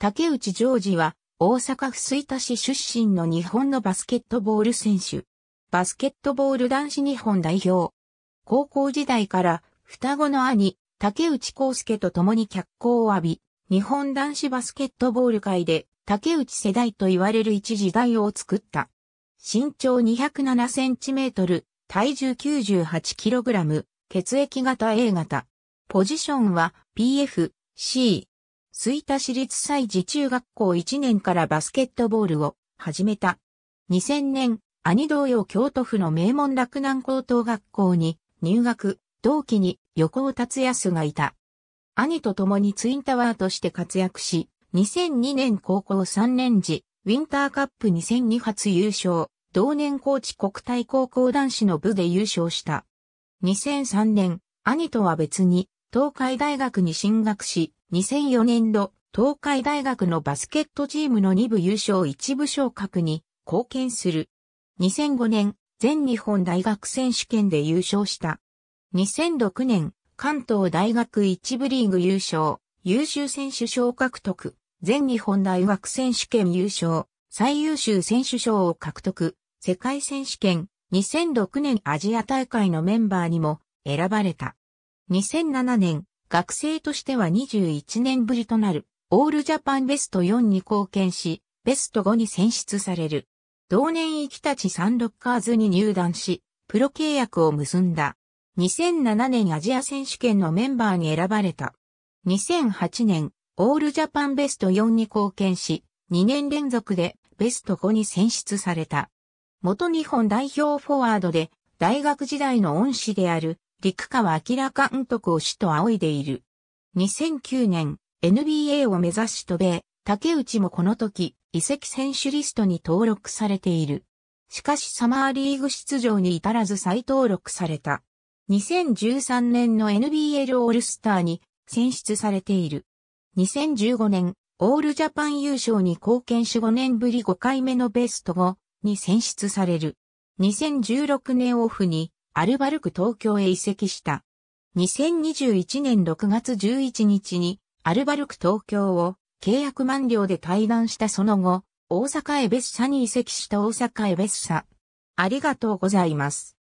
竹内ジョージは、大阪府吹田市出身の日本のバスケットボール選手。バスケットボール男子日本代表。高校時代から、双子の兄、竹内康介と共に脚光を浴び、日本男子バスケットボール界で、竹内世代と言われる一時代を作った。身長207センチメートル、体重98キログラム、血液型 A 型。ポジションは PF、C、吹田市立西自中学校1年からバスケットボールを始めた。2000年、兄同様京都府の名門洛南高等学校に入学、同期に横尾達康がいた。兄と共にツインタワーとして活躍し、2002年高校3年時、ウィンターカップ2002初優勝、同年高知国体高校男子の部で優勝した。2003年、兄とは別に東海大学に進学し、2004年度、東海大学のバスケットチームの2部優勝1部昇格に貢献する。2005年、全日本大学選手権で優勝した。2006年、関東大学1部リーグ優勝、優秀選手賞獲得、全日本大学選手権優勝、最優秀選手賞を獲得、世界選手権、2006年アジア大会のメンバーにも選ばれた。2007年、学生としては21年ぶりとなる、オールジャパンベスト4に貢献し、ベスト5に選出される。同年生きたちサンロッカーズに入団し、プロ契約を結んだ。2007年アジア選手権のメンバーに選ばれた。2008年、オールジャパンベスト4に貢献し、2年連続でベスト5に選出された。元日本代表フォワードで、大学時代の恩師である陸川明監督を師と仰いでいる。2009年、NBA を目指し渡米、竹内もこの時、遺跡選手リストに登録されている。しかしサマーリーグ出場に至らず再登録された。2013年の NBL オールスターに選出されている。2015年、オールジャパン優勝に貢献し5年ぶり5回目のベスト5に選出される。2016年オフにアルバルク東京へ移籍した。2021年6月11日にアルバルク東京を契約満了で退団したその後、大阪エベッサに移籍した大阪エベッサ。ありがとうございます。